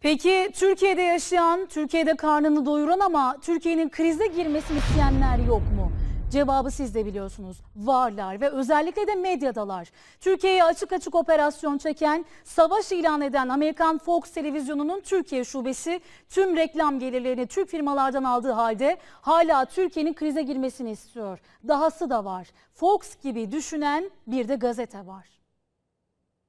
Peki Türkiye'de yaşayan, Türkiye'de karnını doyuran ama Türkiye'nin krize girmesini isteyenler yok mu? Cevabı siz de biliyorsunuz. Varlar ve özellikle de medyadalar. Türkiye'ye açık açık operasyon çeken, savaş ilan eden Amerikan Fox televizyonunun Türkiye şubesi tüm reklam gelirlerini Türk firmalardan aldığı halde hala Türkiye'nin krize girmesini istiyor. Dahası da var. Fox gibi düşünen bir de gazete var.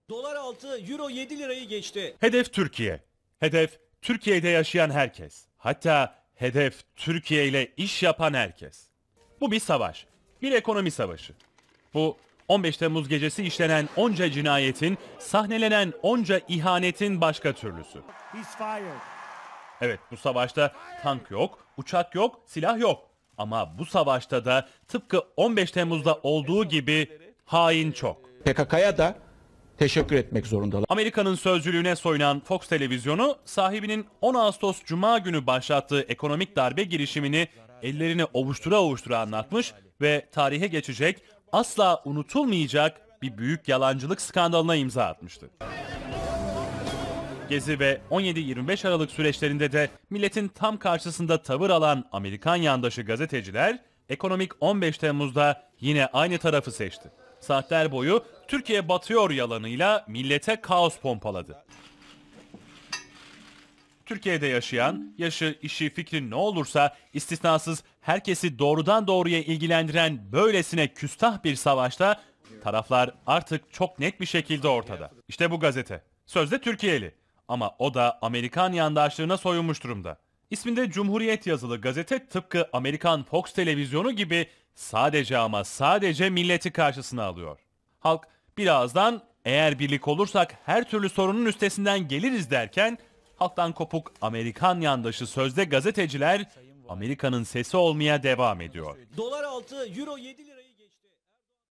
Dolar altı, euro 7 lirayı geçti. Hedef Türkiye. Hedef Türkiye'de yaşayan herkes. Hatta hedef Türkiye ile iş yapan herkes. Bu bir savaş. Bir ekonomi savaşı. Bu 15 Temmuz gecesi işlenen onca cinayetin, sahnelenen onca ihanetin başka türlüsü. Evet bu savaşta tank yok, uçak yok, silah yok. Ama bu savaşta da tıpkı 15 Temmuz'da olduğu gibi hain çok. PKK'ya da teşekkür etmek zorundalar. Amerika'nın sözcülüğüne soyunan Fox televizyonu sahibinin 10 Ağustos Cuma günü başlattığı ekonomik darbe girişimini ellerini ovuştura ovuştura anlatmış ve tarihe geçecek asla unutulmayacak bir büyük yalancılık skandalına imza atmıştı. Gezi ve 17-25 Aralık süreçlerinde de milletin tam karşısında tavır alan Amerikan yandaşı gazeteciler ekonomik 15 Temmuz'da yine aynı tarafı seçti saatler boyu Türkiye batıyor yalanıyla millete kaos pompaladı. Türkiye'de yaşayan, yaşı, işi, fikri ne olursa istisnasız herkesi doğrudan doğruya ilgilendiren böylesine küstah bir savaşta taraflar artık çok net bir şekilde ortada. İşte bu gazete. Sözde Türkiye'li ama o da Amerikan yandaşlığına soyunmuş durumda. İsminde Cumhuriyet yazılı gazete tıpkı Amerikan Fox televizyonu gibi Sadece ama sadece milleti karşısına alıyor. Halk birazdan eğer birlik olursak her türlü sorunun üstesinden geliriz derken halktan kopuk Amerikan yandaşı sözde gazeteciler Amerika'nın sesi olmaya devam ediyor. Dolar altı, euro 7 lira.